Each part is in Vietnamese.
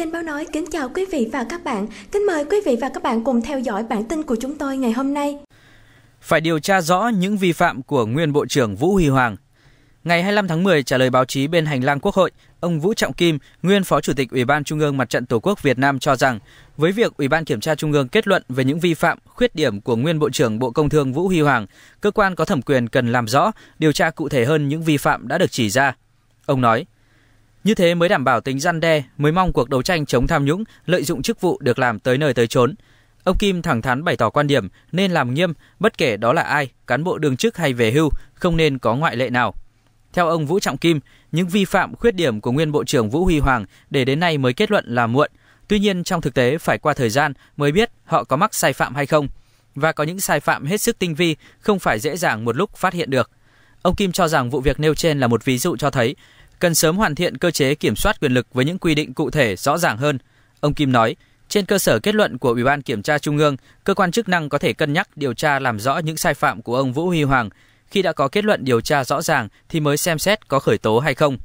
Kênh Báo Nói kính chào quý vị và các bạn. Kính mời quý vị và các bạn cùng theo dõi bản tin của chúng tôi ngày hôm nay. Phải điều tra rõ những vi phạm của nguyên Bộ trưởng Vũ Huy Hoàng. Ngày 25 tháng 10 trả lời báo chí bên hành lang Quốc hội, ông Vũ Trọng Kim, nguyên Phó Chủ tịch Ủy ban Trung ương Mặt trận Tổ quốc Việt Nam cho rằng, với việc Ủy ban Kiểm tra Trung ương kết luận về những vi phạm, khuyết điểm của nguyên Bộ trưởng Bộ Công Thương Vũ Huy Hoàng, cơ quan có thẩm quyền cần làm rõ, điều tra cụ thể hơn những vi phạm đã được chỉ ra. Ông nói, như thế mới đảm bảo tính răn đe, mới mong cuộc đấu tranh chống tham nhũng, lợi dụng chức vụ được làm tới nơi tới chốn. Ông Kim thẳng thắn bày tỏ quan điểm nên làm nghiêm, bất kể đó là ai, cán bộ đương chức hay về hưu, không nên có ngoại lệ nào. Theo ông Vũ Trọng Kim, những vi phạm khuyết điểm của nguyên Bộ trưởng Vũ Huy Hoàng để đến nay mới kết luận là muộn. Tuy nhiên trong thực tế phải qua thời gian mới biết họ có mắc sai phạm hay không. Và có những sai phạm hết sức tinh vi, không phải dễ dàng một lúc phát hiện được. Ông Kim cho rằng vụ việc nêu trên là một ví dụ cho thấy cần sớm hoàn thiện cơ chế kiểm soát quyền lực với những quy định cụ thể rõ ràng hơn. Ông Kim nói, trên cơ sở kết luận của Ủy ban Kiểm tra Trung ương, cơ quan chức năng có thể cân nhắc điều tra làm rõ những sai phạm của ông Vũ Huy Hoàng. Khi đã có kết luận điều tra rõ ràng thì mới xem xét có khởi tố hay không.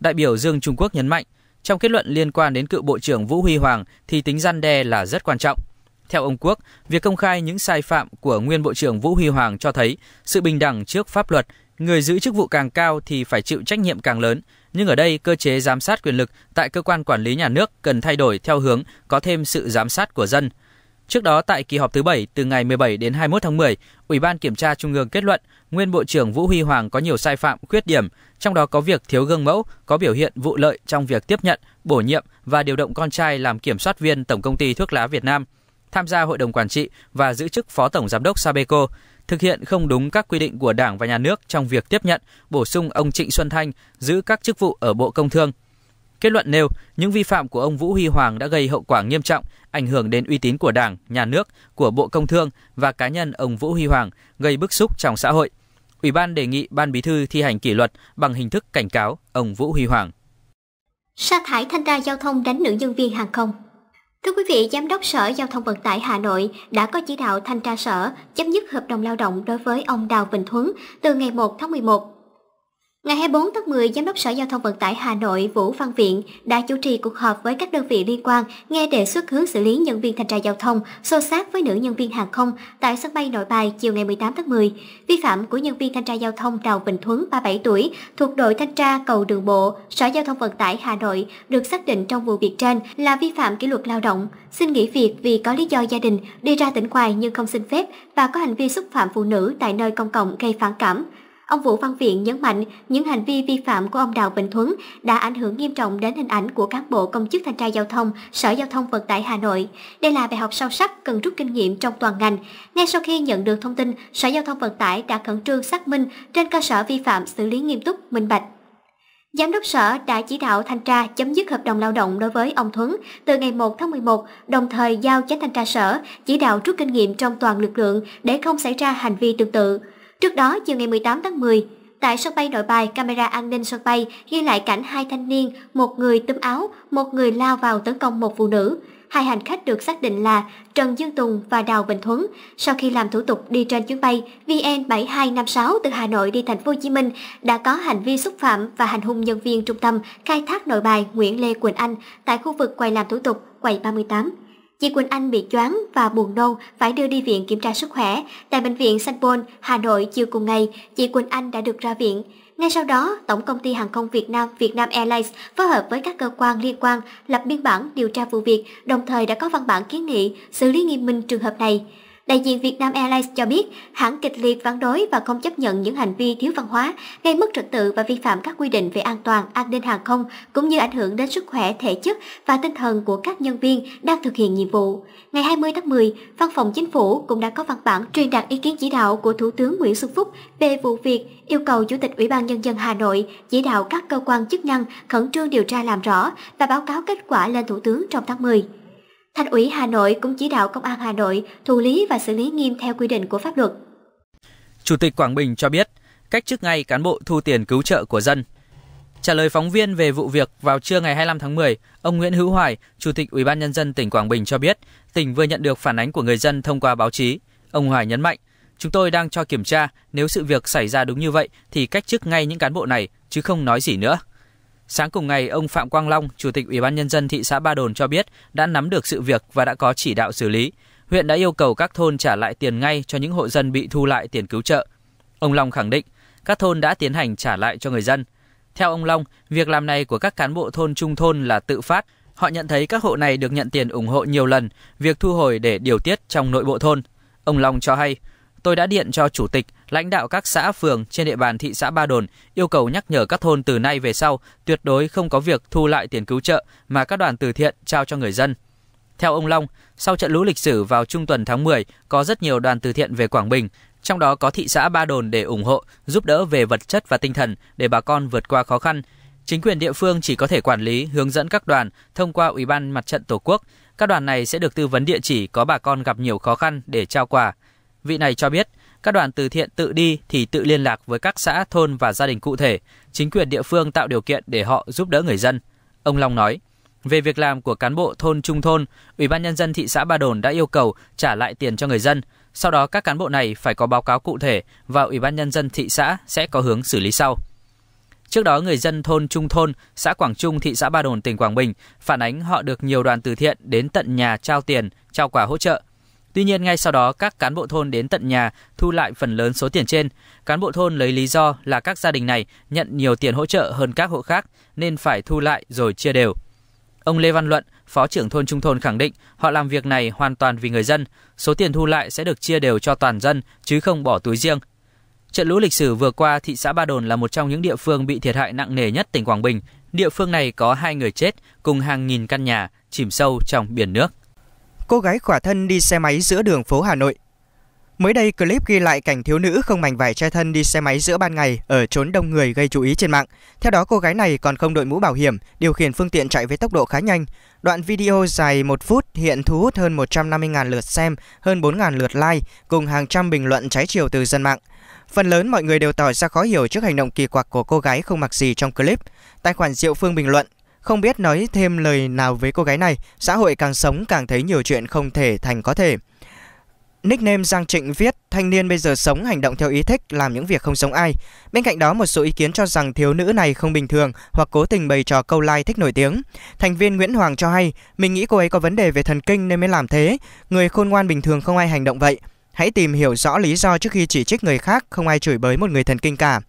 Đại biểu Dương Trung Quốc nhấn mạnh, trong kết luận liên quan đến cựu Bộ trưởng Vũ Huy Hoàng thì tính gian đe là rất quan trọng. Theo ông Quốc, việc công khai những sai phạm của nguyên Bộ trưởng Vũ Huy Hoàng cho thấy sự bình đẳng trước pháp luật Người giữ chức vụ càng cao thì phải chịu trách nhiệm càng lớn, nhưng ở đây cơ chế giám sát quyền lực tại cơ quan quản lý nhà nước cần thay đổi theo hướng có thêm sự giám sát của dân. Trước đó tại kỳ họp thứ 7 từ ngày 17 đến 21 tháng 10, Ủy ban kiểm tra Trung ương kết luận nguyên Bộ trưởng Vũ Huy Hoàng có nhiều sai phạm, khuyết điểm, trong đó có việc thiếu gương mẫu, có biểu hiện vụ lợi trong việc tiếp nhận, bổ nhiệm và điều động con trai làm kiểm soát viên Tổng công ty thuốc lá Việt Nam, tham gia hội đồng quản trị và giữ chức Phó Tổng giám đốc Sabeco thực hiện không đúng các quy định của Đảng và Nhà nước trong việc tiếp nhận, bổ sung ông Trịnh Xuân Thanh giữ các chức vụ ở Bộ Công Thương. Kết luận nêu, những vi phạm của ông Vũ Huy Hoàng đã gây hậu quả nghiêm trọng, ảnh hưởng đến uy tín của Đảng, Nhà nước, của Bộ Công Thương và cá nhân ông Vũ Huy Hoàng, gây bức xúc trong xã hội. Ủy ban đề nghị Ban Bí thư thi hành kỷ luật bằng hình thức cảnh cáo ông Vũ Huy Hoàng. Sa thải thanh tra giao thông đánh nữ nhân viên hàng không Thưa quý vị, Giám đốc Sở Giao thông Vận tải Hà Nội đã có chỉ đạo thanh tra sở chấm dứt hợp đồng lao động đối với ông Đào bình Thuấn từ ngày 1 tháng 11 Ngày 24 tháng 10, Giám đốc Sở Giao thông Vận tải Hà Nội Vũ Văn Viện đã chủ trì cuộc họp với các đơn vị liên quan nghe đề xuất hướng xử lý nhân viên thanh tra giao thông xô xát với nữ nhân viên hàng không tại sân bay Nội Bài chiều ngày 18 tháng 10. Vi phạm của nhân viên thanh tra giao thông Đào Bình Thuấn, 37 tuổi, thuộc đội thanh tra cầu đường bộ Sở Giao thông Vận tải Hà Nội được xác định trong vụ việc trên là vi phạm kỷ luật lao động, xin nghỉ việc vì có lý do gia đình, đi ra tỉnh ngoài nhưng không xin phép và có hành vi xúc phạm phụ nữ tại nơi công cộng gây phản cảm Ông Vũ Văn Viện nhấn mạnh những hành vi vi phạm của ông Đào Bình Thuấn đã ảnh hưởng nghiêm trọng đến hình ảnh của cán bộ công chức thanh tra giao thông, Sở Giao thông Vận tải Hà Nội. Đây là bài học sâu sắc cần rút kinh nghiệm trong toàn ngành. Ngay sau khi nhận được thông tin, Sở Giao thông Vận tải đã khẩn trương xác minh trên cơ sở vi phạm xử lý nghiêm túc, minh bạch. Giám đốc sở đã chỉ đạo thanh tra chấm dứt hợp đồng lao động đối với ông Thuấn từ ngày 1 tháng 11, đồng thời giao chánh thanh tra sở chỉ đạo rút kinh nghiệm trong toàn lực lượng để không xảy ra hành vi tương tự. Trước đó, chiều ngày 18 tháng 10, tại sân bay nội bài, camera an ninh sân bay ghi lại cảnh hai thanh niên, một người túm áo, một người lao vào tấn công một phụ nữ. Hai hành khách được xác định là Trần Dương Tùng và Đào Bình Thuấn. Sau khi làm thủ tục đi trên chuyến bay VN7256 từ Hà Nội đi thành phố Hồ Chí Minh đã có hành vi xúc phạm và hành hung nhân viên trung tâm khai thác nội bài Nguyễn Lê Quỳnh Anh tại khu vực quầy làm thủ tục quầy 38. Chị Quỳnh Anh bị choáng và buồn nôn phải đưa đi viện kiểm tra sức khỏe. Tại bệnh viện Sanh Pôn, Hà Nội chiều cùng ngày, chị Quỳnh Anh đã được ra viện. Ngay sau đó, Tổng công ty Hàng không Việt Nam Vietnam Airlines phối hợp với các cơ quan liên quan lập biên bản điều tra vụ việc, đồng thời đã có văn bản kiến nghị xử lý nghiêm minh trường hợp này. Đại diện Vietnam Airlines cho biết, hãng kịch liệt phản đối và không chấp nhận những hành vi thiếu văn hóa, gây mất trật tự và vi phạm các quy định về an toàn, an ninh hàng không, cũng như ảnh hưởng đến sức khỏe, thể chất và tinh thần của các nhân viên đang thực hiện nhiệm vụ. Ngày 20 tháng 10, Văn phòng Chính phủ cũng đã có văn bản truyền đạt ý kiến chỉ đạo của Thủ tướng Nguyễn Xuân Phúc về vụ việc yêu cầu Chủ tịch Ủy ban Nhân dân Hà Nội chỉ đạo các cơ quan chức năng khẩn trương điều tra làm rõ và báo cáo kết quả lên Thủ tướng trong tháng 10. Thành ủy Hà Nội cũng chỉ đạo Công an Hà Nội thụ lý và xử lý nghiêm theo quy định của pháp luật. Chủ tịch Quảng Bình cho biết, cách chức ngay cán bộ thu tiền cứu trợ của dân. Trả lời phóng viên về vụ việc vào trưa ngày 25 tháng 10, ông Nguyễn Hữu Hoài, Chủ tịch Ủy ban nhân dân tỉnh Quảng Bình cho biết, tỉnh vừa nhận được phản ánh của người dân thông qua báo chí. Ông Hoài nhấn mạnh, chúng tôi đang cho kiểm tra, nếu sự việc xảy ra đúng như vậy thì cách chức ngay những cán bộ này chứ không nói gì nữa. Sáng cùng ngày, ông Phạm Quang Long, Chủ tịch Ủy ban Nhân dân thị xã Ba Đồn cho biết đã nắm được sự việc và đã có chỉ đạo xử lý. Huyện đã yêu cầu các thôn trả lại tiền ngay cho những hộ dân bị thu lại tiền cứu trợ. Ông Long khẳng định, các thôn đã tiến hành trả lại cho người dân. Theo ông Long, việc làm này của các cán bộ thôn trung thôn là tự phát. Họ nhận thấy các hộ này được nhận tiền ủng hộ nhiều lần, việc thu hồi để điều tiết trong nội bộ thôn. Ông Long cho hay, tôi đã điện cho chủ tịch, lãnh đạo các xã phường trên địa bàn thị xã Ba Đồn yêu cầu nhắc nhở các thôn từ nay về sau tuyệt đối không có việc thu lại tiền cứu trợ mà các đoàn từ thiện trao cho người dân. Theo ông Long, sau trận lũ lịch sử vào trung tuần tháng 10, có rất nhiều đoàn từ thiện về Quảng Bình, trong đó có thị xã Ba Đồn để ủng hộ, giúp đỡ về vật chất và tinh thần để bà con vượt qua khó khăn. Chính quyền địa phương chỉ có thể quản lý, hướng dẫn các đoàn thông qua Ủy ban Mặt trận Tổ quốc. Các đoàn này sẽ được tư vấn địa chỉ có bà con gặp nhiều khó khăn để trao quà. Vị này cho biết, các đoàn từ thiện tự đi thì tự liên lạc với các xã, thôn và gia đình cụ thể, chính quyền địa phương tạo điều kiện để họ giúp đỡ người dân. Ông Long nói, về việc làm của cán bộ thôn trung thôn, Ủy ban nhân dân thị xã Ba Đồn đã yêu cầu trả lại tiền cho người dân. Sau đó các cán bộ này phải có báo cáo cụ thể và Ủy ban nhân dân thị xã sẽ có hướng xử lý sau. Trước đó, người dân thôn Trung Thôn, xã Quảng Trung, thị xã Ba Đồn, tỉnh Quảng Bình phản ánh họ được nhiều đoàn từ thiện đến tận nhà trao tiền, trao quà hỗ trợ Tuy nhiên ngay sau đó các cán bộ thôn đến tận nhà thu lại phần lớn số tiền trên. Cán bộ thôn lấy lý do là các gia đình này nhận nhiều tiền hỗ trợ hơn các hộ khác nên phải thu lại rồi chia đều. Ông Lê Văn Luận, Phó trưởng thôn Trung thôn khẳng định họ làm việc này hoàn toàn vì người dân, số tiền thu lại sẽ được chia đều cho toàn dân chứ không bỏ túi riêng. Trận lũ lịch sử vừa qua, thị xã Ba Đồn là một trong những địa phương bị thiệt hại nặng nề nhất tỉnh Quảng Bình. Địa phương này có hai người chết cùng hàng nghìn căn nhà chìm sâu trong biển nước cô gái khỏa thân đi xe máy giữa đường phố Hà Nội. Mới đây, clip ghi lại cảnh thiếu nữ không mảnh vải che thân đi xe máy giữa ban ngày ở trốn đông người gây chú ý trên mạng. Theo đó, cô gái này còn không đội mũ bảo hiểm, điều khiển phương tiện chạy với tốc độ khá nhanh. Đoạn video dài 1 phút hiện thu hút hơn 150.000 lượt xem, hơn 4.000 lượt like, cùng hàng trăm bình luận trái chiều từ dân mạng. Phần lớn mọi người đều tỏ ra khó hiểu trước hành động kỳ quặc của cô gái không mặc gì trong clip. Tài khoản Diệu Phương bình luận, không biết nói thêm lời nào với cô gái này, xã hội càng sống càng thấy nhiều chuyện không thể thành có thể. Nickname Giang Trịnh viết, thanh niên bây giờ sống hành động theo ý thích, làm những việc không giống ai. Bên cạnh đó, một số ý kiến cho rằng thiếu nữ này không bình thường hoặc cố tình bày trò câu like thích nổi tiếng. Thành viên Nguyễn Hoàng cho hay, mình nghĩ cô ấy có vấn đề về thần kinh nên mới làm thế. Người khôn ngoan bình thường không ai hành động vậy. Hãy tìm hiểu rõ lý do trước khi chỉ trích người khác, không ai chửi bới một người thần kinh cả.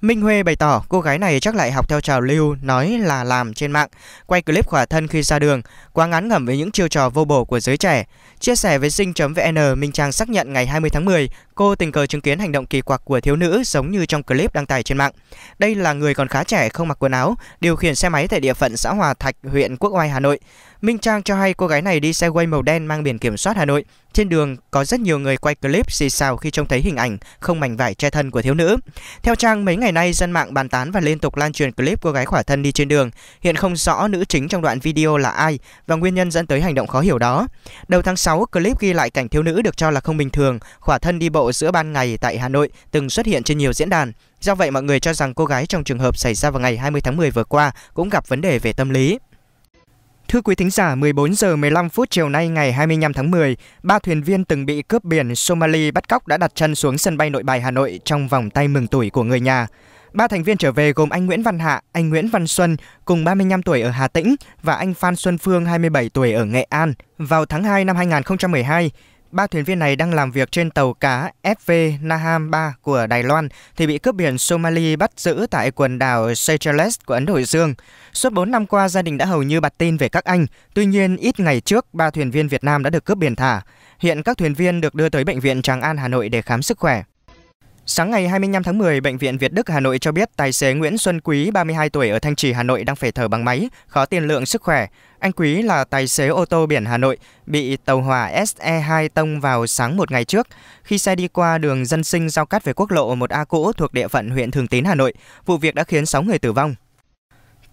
Minh Huê bày tỏ cô gái này chắc lại học theo trào lưu nói là làm trên mạng, quay clip khỏa thân khi ra đường, quá ngán ngẩm với những chiêu trò vô bổ của giới trẻ. Chia sẻ với sinh.vn, Minh Trang xác nhận ngày 20 tháng 10, cô tình cờ chứng kiến hành động kỳ quặc của thiếu nữ giống như trong clip đăng tải trên mạng. Đây là người còn khá trẻ không mặc quần áo, điều khiển xe máy tại địa phận xã Hòa Thạch, huyện Quốc Oai, Hà Nội. Minh Trang cho hay cô gái này đi xe quay màu đen mang biển kiểm soát Hà Nội. Trên đường có rất nhiều người quay clip xì xào khi trông thấy hình ảnh không mảnh vải che thân của thiếu nữ. Theo Trang, Vâng, mấy ngày nay dân mạng bàn tán và liên tục lan truyền clip cô gái khỏa thân đi trên đường. Hiện không rõ nữ chính trong đoạn video là ai và nguyên nhân dẫn tới hành động khó hiểu đó. Đầu tháng 6, clip ghi lại cảnh thiếu nữ được cho là không bình thường, khỏa thân đi bộ giữa ban ngày tại Hà Nội từng xuất hiện trên nhiều diễn đàn. Do vậy mọi người cho rằng cô gái trong trường hợp xảy ra vào ngày 20 tháng 10 vừa qua cũng gặp vấn đề về tâm lý. Thưa quý thính giả, 14 giờ 15 phút chiều nay ngày 25 tháng 10, ba thuyền viên từng bị cướp biển Somali bắt cóc đã đặt chân xuống sân bay Nội Bài Hà Nội trong vòng tay mừng tuổi của người nhà. Ba thành viên trở về gồm anh Nguyễn Văn Hạ, anh Nguyễn Văn Xuân cùng 35 tuổi ở Hà Tĩnh và anh Phan Xuân Phương 27 tuổi ở Nghệ An. Vào tháng 2 năm 2012, Ba thuyền viên này đang làm việc trên tàu cá FV Naham 3 của Đài Loan thì bị cướp biển Somali bắt giữ tại quần đảo Seychelles của Ấn Độ Dương. Suốt 4 năm qua, gia đình đã hầu như bặt tin về các anh. Tuy nhiên, ít ngày trước, ba thuyền viên Việt Nam đã được cướp biển thả. Hiện các thuyền viên được đưa tới Bệnh viện Tràng An, Hà Nội để khám sức khỏe. Sáng ngày 25 tháng 10, Bệnh viện Việt Đức Hà Nội cho biết tài xế Nguyễn Xuân Quý, 32 tuổi ở Thanh Trì, Hà Nội đang phải thở bằng máy, khó tiền lượng sức khỏe. Anh Quý là tài xế ô tô biển Hà Nội, bị tàu hỏa SE2 tông vào sáng một ngày trước. Khi xe đi qua đường dân sinh giao cắt về quốc lộ 1A cũ thuộc địa phận huyện Thường Tín, Hà Nội, vụ việc đã khiến 6 người tử vong.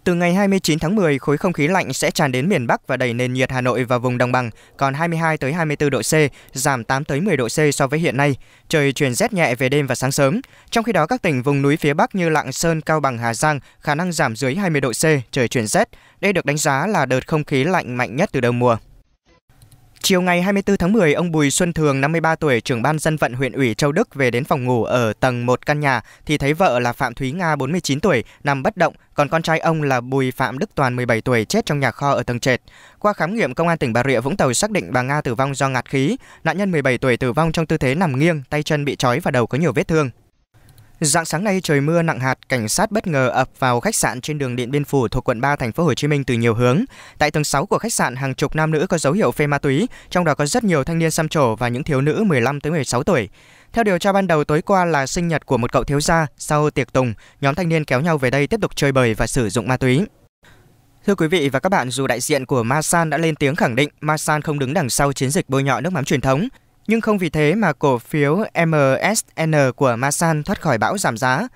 Từ ngày 29 tháng 10, khối không khí lạnh sẽ tràn đến miền Bắc và đẩy nền nhiệt Hà Nội và vùng đồng bằng còn 22 tới 24 độ C, giảm 8 tới 10 độ C so với hiện nay. Trời chuyển rét nhẹ về đêm và sáng sớm. Trong khi đó các tỉnh vùng núi phía Bắc như Lạng Sơn, Cao Bằng, Hà Giang khả năng giảm dưới 20 độ C, trời chuyển rét. Đây được đánh giá là đợt không khí lạnh mạnh nhất từ đầu mùa. Chiều ngày 24 tháng 10, ông Bùi Xuân Thường, 53 tuổi, trưởng ban dân vận huyện ủy Châu Đức về đến phòng ngủ ở tầng 1 căn nhà thì thấy vợ là Phạm Thúy Nga, 49 tuổi, nằm bất động, còn con trai ông là Bùi Phạm Đức Toàn, 17 tuổi, chết trong nhà kho ở tầng trệt. Qua khám nghiệm, Công an tỉnh Bà Rịa Vũng Tàu xác định bà Nga tử vong do ngạt khí. Nạn nhân 17 tuổi tử vong trong tư thế nằm nghiêng, tay chân bị trói và đầu có nhiều vết thương. Dạng sáng nay trời mưa nặng hạt, cảnh sát bất ngờ ập vào khách sạn trên đường Điện Biên Phủ thuộc quận 3 thành phố Hồ Chí Minh từ nhiều hướng. Tại tầng 6 của khách sạn, hàng chục nam nữ có dấu hiệu phê ma túy, trong đó có rất nhiều thanh niên xăm trổ và những thiếu nữ 15 tới 16 tuổi. Theo điều tra ban đầu tối qua là sinh nhật của một cậu thiếu gia, sau tiệc tùng, nhóm thanh niên kéo nhau về đây tiếp tục chơi bời và sử dụng ma túy. Thưa quý vị và các bạn, dù đại diện của Masan đã lên tiếng khẳng định Masan không đứng đằng sau chiến dịch bôi nhọ nước mắm truyền thống, nhưng không vì thế mà cổ phiếu MSN của Masan thoát khỏi bão giảm giá.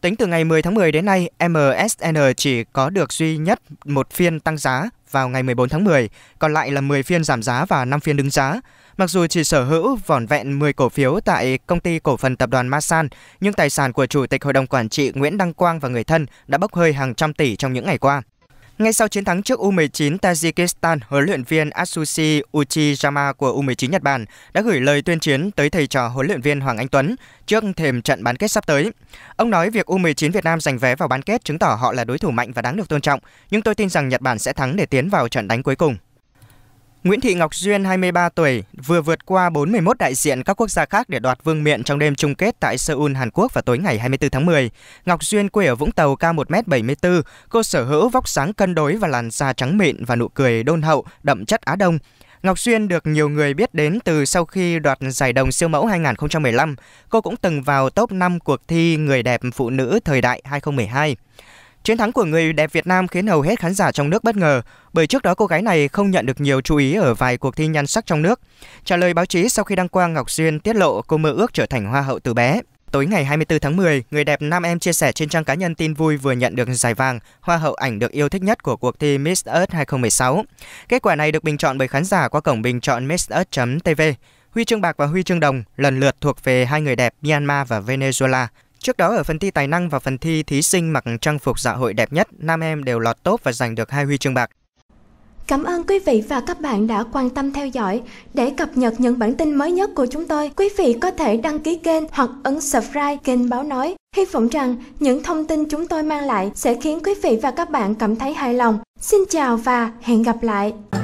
Tính từ ngày 10 tháng 10 đến nay, MSN chỉ có được duy nhất một phiên tăng giá vào ngày 14 tháng 10, còn lại là 10 phiên giảm giá và 5 phiên đứng giá. Mặc dù chỉ sở hữu vỏn vẹn 10 cổ phiếu tại công ty cổ phần tập đoàn Masan, nhưng tài sản của chủ tịch hội đồng quản trị Nguyễn Đăng Quang và người thân đã bốc hơi hàng trăm tỷ trong những ngày qua. Ngay sau chiến thắng trước U19 Tajikistan, huấn luyện viên Atsushi Uchiyama của U19 Nhật Bản đã gửi lời tuyên chiến tới thầy trò huấn luyện viên Hoàng Anh Tuấn trước thềm trận bán kết sắp tới. Ông nói việc U19 Việt Nam giành vé vào bán kết chứng tỏ họ là đối thủ mạnh và đáng được tôn trọng, nhưng tôi tin rằng Nhật Bản sẽ thắng để tiến vào trận đánh cuối cùng. Nguyễn Thị Ngọc Duyên, 23 tuổi, vừa vượt qua 41 đại diện các quốc gia khác để đoạt vương miện trong đêm chung kết tại Seoul, Hàn Quốc vào tối ngày 24 tháng 10. Ngọc Duyên quê ở Vũng Tàu cao 1m74, cô sở hữu vóc sáng cân đối và làn da trắng mịn và nụ cười đôn hậu, đậm chất Á Đông. Ngọc Duyên được nhiều người biết đến từ sau khi đoạt giải đồng siêu mẫu 2015. Cô cũng từng vào top 5 cuộc thi Người đẹp phụ nữ thời đại 2012. Chiến thắng của người đẹp Việt Nam khiến hầu hết khán giả trong nước bất ngờ, bởi trước đó cô gái này không nhận được nhiều chú ý ở vài cuộc thi nhan sắc trong nước. Trả lời báo chí sau khi đăng quang Ngọc Duyên tiết lộ cô mơ ước trở thành hoa hậu từ bé. Tối ngày 24 tháng 10, người đẹp nam em chia sẻ trên trang cá nhân tin vui vừa nhận được giải vàng Hoa hậu ảnh được yêu thích nhất của cuộc thi Miss Earth 2016. Kết quả này được bình chọn bởi khán giả qua cổng bình chọn Miss Earth.tv. Huy chương bạc và huy chương đồng lần lượt thuộc về hai người đẹp Myanmar và Venezuela. Trước đó ở phần thi tài năng và phần thi thí sinh mặc trang phục dạ hội đẹp nhất, nam em đều lọt tốt và giành được hai huy chương bạc. Cảm ơn quý vị và các bạn đã quan tâm theo dõi. Để cập nhật những bản tin mới nhất của chúng tôi, quý vị có thể đăng ký kênh hoặc ấn subscribe kênh Báo Nói. Hy vọng rằng những thông tin chúng tôi mang lại sẽ khiến quý vị và các bạn cảm thấy hài lòng. Xin chào và hẹn gặp lại!